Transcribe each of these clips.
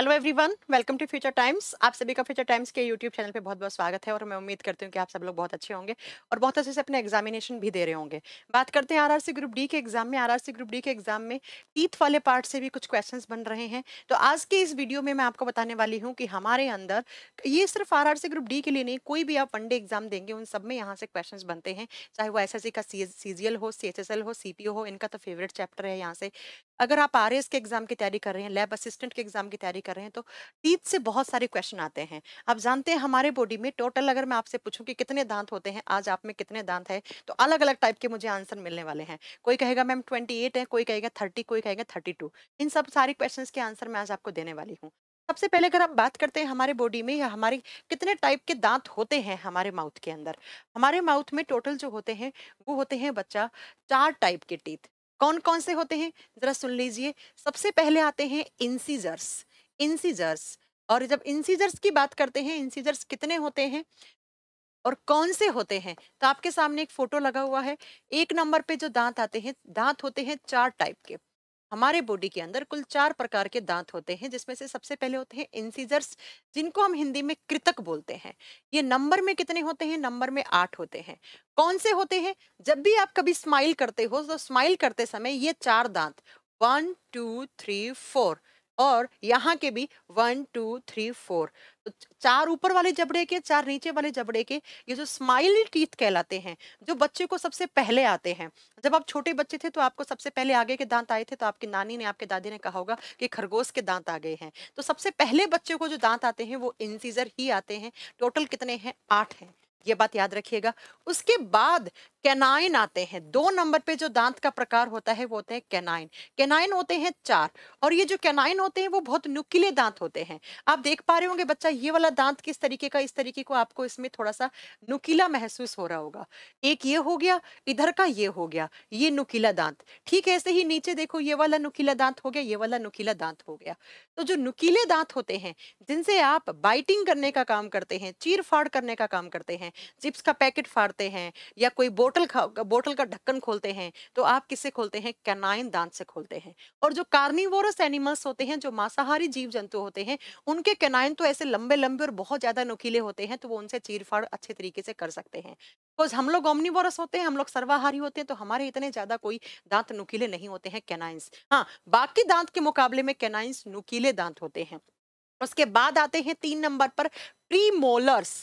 Hello everyone welcome to Future Times आप सभी का फ्यूचर टाइम्स के यूट्यूब चैनल पे बहुत बहुत स्वागत है और मैं उम्मीद करती हूँ कि आप सब लोग बहुत अच्छे होंगे और बहुत अच्छे से अपने एग्जामिनेशन भी दे रहे होंगे बात करते हैं आरआरसी ग्रुप डी के एग्जाम में आरआरसी ग्रुप डी के एग्जाम में टीथ वाले पार्ट से भी कुछ क्वेश्चन बन रहे हैं तो आज के इस वीडियो में मैं आपको बताने वाली हूँ कि हमारे अंदर ये सिर्फ आर ग्रुप डी के लिए नहीं कोई भी आप वनडे एग्जाम देंगे उन सब में यहाँ से क्वेश्चन बनते हैं चाहे वो एस का सी हो सी हो सी हो इनका तो फेवरेट चैप्टर है यहाँ से अगर आप आर के एग्जाम की तैयारी कर रहे हैं लैब असिस्टेंट के एग्जाम की तैयारी कर रहे हैं तो टीथ से बहुत सारे क्वेश्चन आते हैं आप जानते हैं हमारे बॉडी में टोटल अगर मैं आपसे पूछूं कि कितने दांत होते हैं आज आप में कितने दांत है तो अलग अलग टाइप के मुझे आंसर मिलने वाले हैं कोई कहेगा मैम ट्वेंटी है कोई कहेगा थर्टी कोई कहेगा थर्टी इन सब सारे क्वेश्चन के आंसर मैं आज आपको देने वाली हूँ सबसे पहले अगर हम बात करते हैं हमारे बॉडी में या हमारे कितने टाइप के दांत होते हैं हमारे माउथ के अंदर हमारे माउथ में टोटल जो होते हैं वो होते हैं बच्चा चार टाइप के टीथ कौन कौन से होते हैं जरा सुन लीजिए सबसे पहले आते हैं इंसीजर्स इंसीजर्स और जब इंसीजर्स की बात करते हैं इंसीजर्स कितने होते हैं और कौन से होते हैं तो आपके सामने एक फोटो लगा हुआ है एक नंबर पे जो दांत आते हैं दांत होते हैं चार टाइप के हमारे बॉडी के अंदर कुल चार प्रकार के दांत होते हैं जिसमें से सबसे पहले होते हैं इंसीजर्स जिनको हम हिंदी में कृतक बोलते हैं ये नंबर में कितने होते हैं नंबर में आठ होते हैं कौन से होते हैं जब भी आप कभी स्माइल करते हो तो स्माइल करते समय ये चार दांत वन टू थ्री फोर और यहाँ के भी वन टू थ्री फोर चार ऊपर वाले जबड़े के चार नीचे वाले जबड़े के ये जो स्माइल टीथ कहलाते हैं जो बच्चे को सबसे पहले आते हैं जब आप छोटे बच्चे थे तो आपको सबसे पहले आगे के दांत आए थे तो आपकी नानी ने आपके दादी ने कहा होगा कि खरगोश के दांत आ गए हैं तो सबसे पहले बच्चे को जो दांत आते हैं वो इंसीजर ही आते हैं टोटल कितने हैं आठ हैं ये बात याद रखिएगा उसके बाद कैनाइन आते हैं दो नंबर पे जो दांत का प्रकार होता है वो होते हैं कैनाइन कैनाइन होते हैं चार और ये जो कैनाइन होते हैं वो बहुत नुकीले दांत होते हैं आप देख पा रहे होंगे बच्चा ये वाला दांत किस तरीके का इस तरीके को आपको इसमें थोड़ा सा नुकीला महसूस हो रहा होगा एक ये हो गया इधर का ये हो गया ये नुकीला दांत ठीक है ऐसे ही नीचे देखो ये वाला नुकीला दांत हो गया ये वाला नुकीला दांत हो गया तो जो नुकीले दांत होते हैं जिनसे आप बाइटिंग करने का काम करते हैं चीर फाड़ करने का काम करते हैं चिप्स का पैकेट फाड़ते हैं या कोई बोतल बोतल का ढक्कन खोलते हैं तो आप किससे खोलते हैं कैनाइन दांत से खोलते हैं और जो कार्निवोरस एनिमल्स होते हैं जो मांसाहारी जीव जंतु होते हैं उनके कैनाइन तो ऐसे लंबे लंबे और बहुत ज्यादा नुकीले होते हैं तो वो उनसे चीरफाड़ अच्छे तरीके से कर सकते हैं बिकॉज हम लोग ओमनीवोरस होते हैं हम लोग सर्वाहारी होते हैं तो हमारे इतने ज्यादा कोई दांत नुकीले नहीं होते हैं कैनाइंस हाँ बाकी दांत के मुकाबले में कैनाइंस नुकीले दांत होते हैं उसके बाद आते हैं तीन नंबर पर प्रीमोलर्स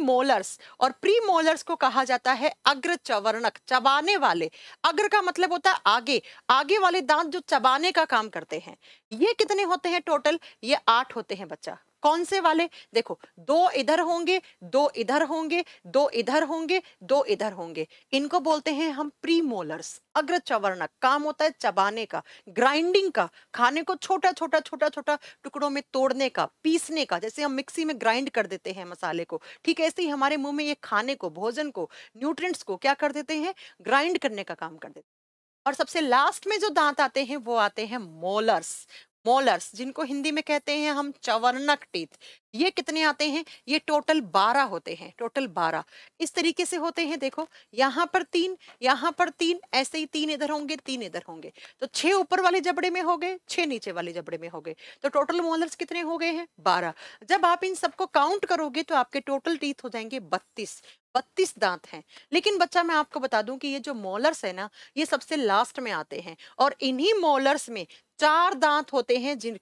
मोलर्स और प्रीमोलर्स को कहा जाता है अग्र चवर्णक चबाने वाले अग्र का मतलब होता है आगे आगे वाले दांत जो चबाने का काम करते हैं ये कितने होते हैं टोटल ये आठ होते हैं बच्चा कौन से वाले देखो दो इधर होंगे दो इधर होंगे दो इधर होंगे दो इधर होंगे इनको बोलते हैं हम प्री मोलर्स अग्र चवर्ण काम होता है चबाने का ग्राइंडिंग का खाने को छोटा छोटा छोटा छोटा टुकड़ों में तोड़ने का पीसने का जैसे हम मिक्सी में ग्राइंड कर देते हैं मसाले को ठीक ऐसे ही हमारे मुंह में ये खाने को भोजन को न्यूट्रिएंट्स को क्या कर देते हैं ग्राइंड करने का काम कर देते हैं और सबसे लास्ट में जो दांत आते हैं वो आते हैं मोलर्स मोलर्स जिनको हिंदी में कहते हैं हम चवर्णक टीथ ये कितने आते हैं ये टोटल बारह होते हैं टोटल बारह इस तरीके से होते हैं देखो यहाँ पर तीन यहाँ पर तीन ऐसे ही तीन इधर होंगे तीन इधर होंगे तो छह ऊपर वाले जबड़े में हो गए छह नीचे वाले जबड़े में हो गए तो टोटल मोलर्स कितने हो गए हैं बारह जब आप इन सबको काउंट करोगे तो आपके टोटल टीथ हो जाएंगे बत्तीस बत्तीस दांत हैं लेकिन बच्चा मैं आपको बता दूं कि ये जो मोलर्स है ना ये सबसे लास्ट में आते हैं और इन्हीं मोलर्स में चार दांत होते हैं जिन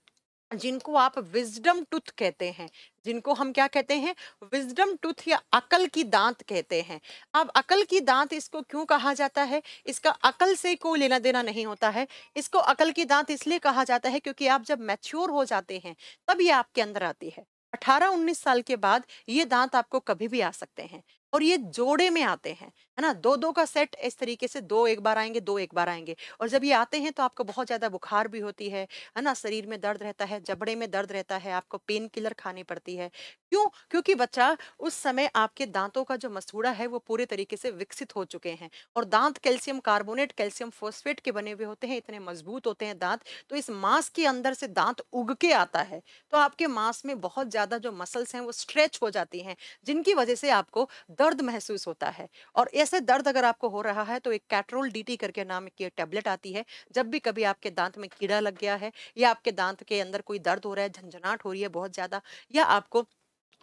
जिनको आप विजडम टूथ कहते हैं जिनको हम क्या कहते हैं विजडम टूथ या अकल की दांत कहते हैं अब अकल की दांत इसको क्यों कहा जाता है इसका अकल से कोई लेना देना नहीं होता है इसको अकल की दांत इसलिए कहा जाता है क्योंकि आप जब मैच्योर हो जाते हैं तब ये आपके अंदर आती है 18-19 साल के बाद ये दांत आपको कभी भी आ सकते हैं और ये जोड़े में आते हैं है ना दो दो का सेट इस तरीके से दो एक बार आएंगे दो एक बार आएंगे और जब ये आते हैं तो आपको बहुत ज़्यादा बुखार भी होती है है ना शरीर में दर्द रहता है जबड़े में दर्द रहता है आपको पेन किलर खानी पड़ती है क्यों क्योंकि बच्चा उस समय आपके दांतों का जो मसूड़ा है वो पूरे तरीके से विकसित हो चुके हैं और दांत कैल्शियम कार्बोनेट कैल्शियम फोस्फेट के बने हुए होते हैं इतने मजबूत होते हैं दांत तो इस मांस के अंदर से दांत उग के आता है तो आपके मांस में बहुत ज़्यादा जो मसल्स हैं वो स्ट्रेच हो जाती हैं जिनकी वजह से आपको दर्द महसूस होता है और ऐसे दर्द अगर आपको हो रहा है तो एक कैट्रोल डीटी करके नाम की टैबलेट आती है जब भी कभी आपके दांत में कीड़ा लग गया है या आपके दांत के अंदर कोई दर्द हो रहा है झंझनाट हो रही है बहुत ज़्यादा या आपको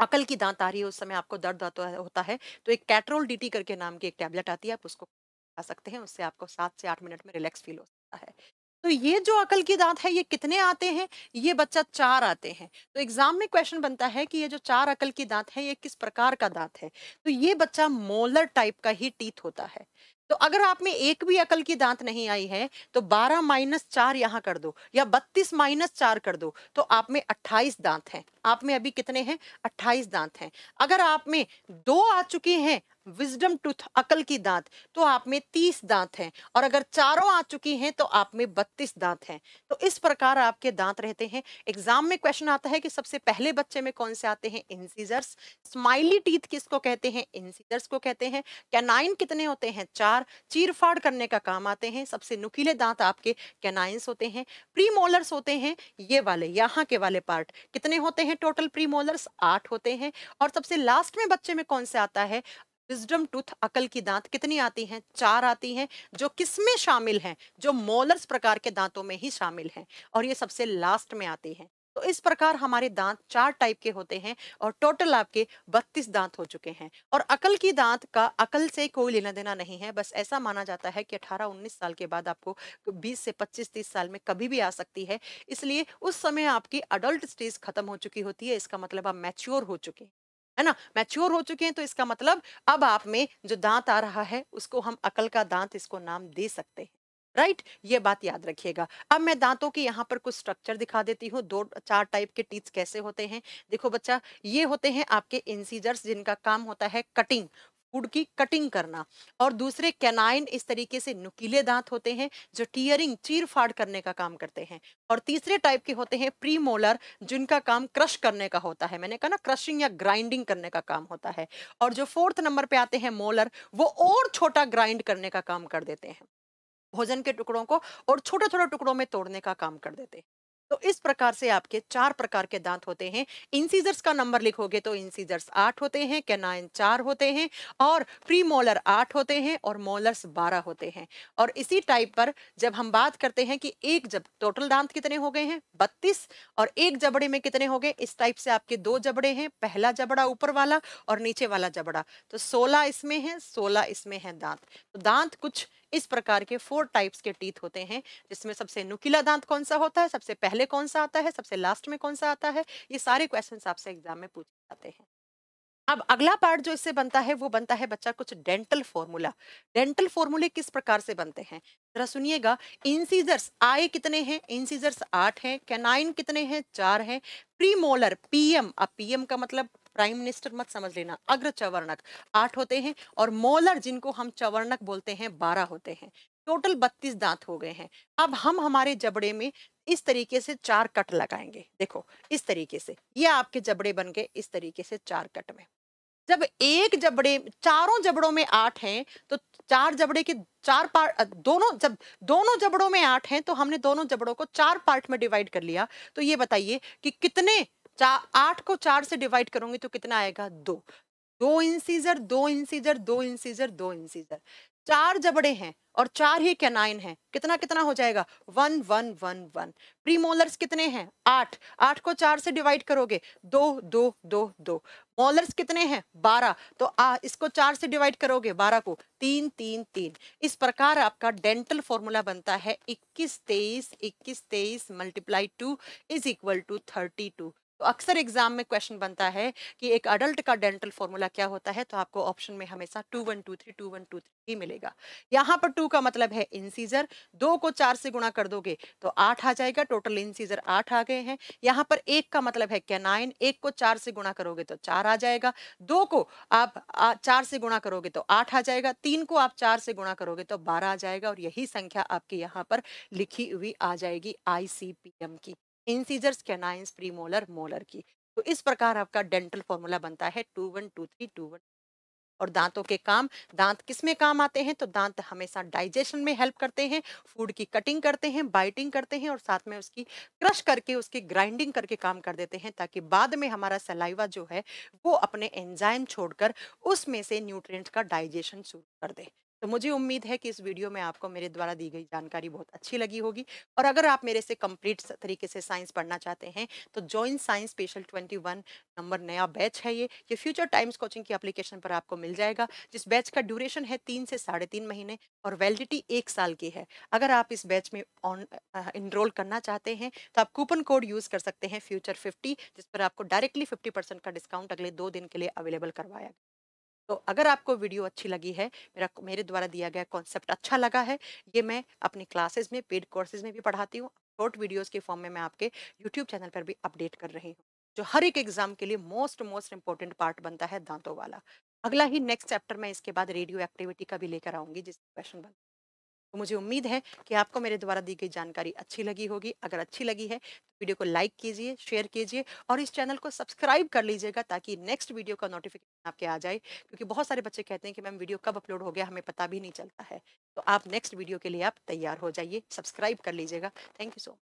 अकल की दांत आ रही है उस समय आपको दर्द होता है तो एक कैट्रोल डीटी करके नाम की एक टैबलेट आती है आप उसको खा सकते हैं उससे आपको सात से आठ मिनट में रिलैक्स फील हो सकता है तो ये जो अकल की दांत है ये कितने आते हैं ये बच्चा चार आते हैं तो एग्जाम में क्वेश्चन बनता है कि ये जो चार अकल की दांत है ये किस प्रकार का दांत है तो ये बच्चा मोलर टाइप का ही टीथ होता है तो अगर आप में एक भी अकल की दांत नहीं आई है तो 12 माइनस चार यहाँ कर दो या 32 माइनस चार कर दो तो आप में 28 दांत हैं आप में अभी कितने हैं 28 दांत हैं अगर आप में दो आ चुके हैं विजडम टूथ अकल की दांत तो आप में तीस दांत हैं और अगर चारों आ चुकी हैं तो आप में बत्तीस दांत हैं तो इस प्रकार आपके दांत रहते हैं एग्जाम में क्वेश्चन आता है कि सबसे पहले बच्चे में कौन से आते हैं इंसीजर्स स्माइली टीथ किसको कहते हैं इंसीजर्स को कहते हैं कैनाइन कितने होते हैं चार चीरफाड़ करने का काम आते हैं सबसे नुकीले दांत आपके कैनाइंस होते हैं प्रीमोलर्स होते हैं ये वाले यहाँ के वाले पार्ट कितने होते हैं टोटल प्रीमोलर्स आठ होते हैं और सबसे लास्ट में बच्चे में कौन से आता है विजडम टूथ अकल की दांत कितनी आती हैं चार आती हैं जो किस में शामिल हैं जो मोलर्स प्रकार के दांतों में ही शामिल हैं और ये सबसे लास्ट में आती हैं तो इस प्रकार हमारे दांत चार टाइप के होते हैं और टोटल आपके बत्तीस दांत हो चुके हैं और अकल की दांत का अकल से कोई लेना देना नहीं है बस ऐसा माना जाता है कि 18-19 साल के बाद आपको 20 से 25-30 साल में कभी भी आ सकती है इसलिए उस समय आपकी अडल्ट स्टेज खत्म हो चुकी होती है इसका मतलब आप मैच्योर हो चुके हैं है ना मैच्योर हो चुके हैं तो इसका मतलब अब आप में जो दांत आ रहा है उसको हम अकल का दांत इसको नाम दे सकते हैं राइट right? ये बात याद रखिएगा अब मैं दांतों के यहाँ पर कुछ स्ट्रक्चर दिखा देती हूँ दो चार टाइप के टीथ कैसे होते हैं देखो बच्चा ये होते हैं आपके इंसीजर्स जिनका काम होता है कटिंग फूड की कटिंग करना और दूसरे कैनाइन इस तरीके से नुकीले दांत होते हैं जो टीयरिंग चीर फाड़ करने का काम करते हैं और तीसरे टाइप के होते हैं प्री मोलर जिनका काम क्रश करने का होता है मैंने कहा ना क्रशिंग या ग्राइंडिंग करने का काम होता है और जो फोर्थ नंबर पे आते हैं मोलर वो और छोटा ग्राइंड करने का काम कर देते हैं भोजन के टुकड़ों को और छोटे छोटे टुकड़ों में तोड़ने का काम कर देते हैं तो इस प्रकार से आपके चार प्रकार के दांत होते हैं इंसीजर्स का नंबर लिखोगे तो इंसीजर्स आठ होते हैं कैनाइन चार होते हैं और प्री मोलर आठ होते हैं और मोलर्स बारह होते हैं और इसी टाइप पर जब हम बात करते हैं कि एक जब टोटल दांत कितने हो गए हैं बत्तीस और एक जबड़े में कितने हो गए इस टाइप से आपके दो जबड़े हैं पहला जबड़ा ऊपर वाला और नीचे वाला जबड़ा तो सोलह इसमें है सोलह इसमें है दांत तो दांत कुछ इस प्रकार के फोर टाइप्स के टीथ होते हैं जिसमें सबसे नुकीला दांत कौन सा होता है सबसे पहले कौन सा आता है सबसे लास्ट में कौन सा आता है ये सारे क्वेश्चन आपसे एग्जाम में पूछे जाते हैं अब अगला पार्ट जो इससे बनता है वो बनता है बच्चा कुछ डेंटल फॉर्मूला डेंटल फॉर्मूले किस प्रकार से बनते हैं जरा सुनिएगा इंसीजर्स आए कितने हैं इंसीजर्स आठ हैं कैनाइन कितने हैं चार हैं प्रीमोलर पीएम अब पीएम का मतलब प्राइम मिनिस्टर मत समझ लेना अग्र चवर्णक आठ होते हैं और मोलर जिनको हम चवर्णक बोलते हैं बारह होते हैं टोटल बत्तीस दांत हो गए हैं अब हम हमारे जबड़े में इस तरीके से चार कट लगाएंगे देखो इस तरीके से ये आपके जबड़े बन गए इस तरीके से चार कट में जब एक जबड़े चारों जबड़ों में आठ हैं तो चार जबड़े के चार पार्ट दोनों जब दोनों जबड़ों में आठ हैं तो हमने दोनों जबड़ों को चार पार्ट में डिवाइड कर लिया तो ये बताइए कि कितने आठ को चार से डिवाइड करूंगी तो कितना आएगा दो दो इंसीजर दो इंसीजर दो इंसीजर दो इंसीजर चार जबड़े हैं और चार ही कैनाइन हैं कितना कितना हो जाएगा one one one one premolars कितने हैं आठ आठ को चार से डिवाइड करोगे दो दो दो दो मोलर्स कितने हैं बारह तो आ इसको चार से डिवाइड करोगे बारह को तीन तीन तीन इस प्रकार आपका डेंटल फॉर्मूला बनता है इक्कीस तेईस इक्कीस तेईस multiply two is equal to thirty two तो अक्सर एग्जाम में क्वेश्चन बनता है कि एक अडल्ट का डेंटल फॉर्मूला क्या होता है तो आपको ऑप्शन में हमेशा two one two three two one two three ही मिलेगा यहाँ पर टू का मतलब है इंसीजर दो को चार से गुणा कर दोगे तो आठ आ जाएगा टोटल इंसीजर आठ आ गए हैं यहाँ पर एक का मतलब है कैनाइन एक को चार से गुणा करोगे तो चार आ जाएगा दो को आप चार से गुणा करोगे तो आठ आ जाएगा तीन को आप चार से गुणा करोगे तो बारह आ जाएगा और यही संख्या आपके यहाँ पर लिखी हुई आ जाएगी आईसीपीएम की इंसीजर्स कैनाइंस प्रीमोलर मोलर की तो इस प्रकार आपका डेंटल फॉर्मूला बनता है two one two three two one और दांतों के काम दांत किस में काम आते हैं तो दांत हमेशा डाइजेशन में हेल्प करते हैं फूड की कटिंग करते हैं बाइटिंग करते हैं और साथ में उसकी क्रश करके उसकी ग्राइंडिंग करके काम कर देते हैं ताकि बाद में हमारा सलाइवा जो है वो अपने एंजाइम छोड़कर उसमें से न्यूट्रिएंट का डाइजेशन शुरू कर दे तो मुझे उम्मीद है कि इस वीडियो में आपको मेरे द्वारा दी गई जानकारी बहुत अच्छी लगी होगी और अगर आप मेरे से कंप्लीट तरीके से साइंस पढ़ना चाहते हैं तो जॉइन साइंस स्पेशल 21 नंबर नया बैच है ये ये फ्यूचर टाइम्स कोचिंग की अप्लीकेशन पर आपको मिल जाएगा जिस बैच का ड्यूरेशन है तीन से साढ़े तीन महीने और वैलिडिटी एक साल की है अगर आप इस बैच में ऑन इनरोल करना चाहते हैं तो आप कूपन कोड यूज़ कर सकते हैं फ्यूचर फिफ्टी जिस पर आपको डायरेक्टली फिफ्टी का डिस्काउंट अगले दो दिन के लिए अवेलेबल करवाया गया तो अगर आपको वीडियो अच्छी लगी है मेरा मेरे द्वारा दिया गया कॉन्सेप्ट अच्छा लगा है ये मैं अपनी क्लासेज में पेड कोर्सेज में भी पढ़ाती हूँ शॉर्ट वीडियोज़ के फॉर्म में मैं आपके यूट्यूब चैनल पर भी अपडेट कर रही हूँ जो हर एक एग्जाम के लिए मोस्ट मोस्ट इंपॉर्टेंट पार्ट बनता है दांतों वाला अगला ही नेक्स्ट चैप्टर मैं इसके बाद रेडियो एक्टिविटी का भी लेकर आऊंगी जिसमें क्वेश्चन बनता तो मुझे उम्मीद है कि आपको मेरे द्वारा दी गई जानकारी अच्छी लगी होगी अगर अच्छी लगी है तो वीडियो को लाइक कीजिए शेयर कीजिए और इस चैनल को सब्सक्राइब कर लीजिएगा ताकि नेक्स्ट वीडियो का नोटिफिकेशन आपके आ जाए क्योंकि बहुत सारे बच्चे कहते हैं कि मैम वीडियो कब अपलोड हो गया हमें पता भी नहीं चलता है तो आप नेक्स्ट वीडियो के लिए आप तैयार हो जाइए सब्सक्राइब कर लीजिएगा थैंक यू सो मच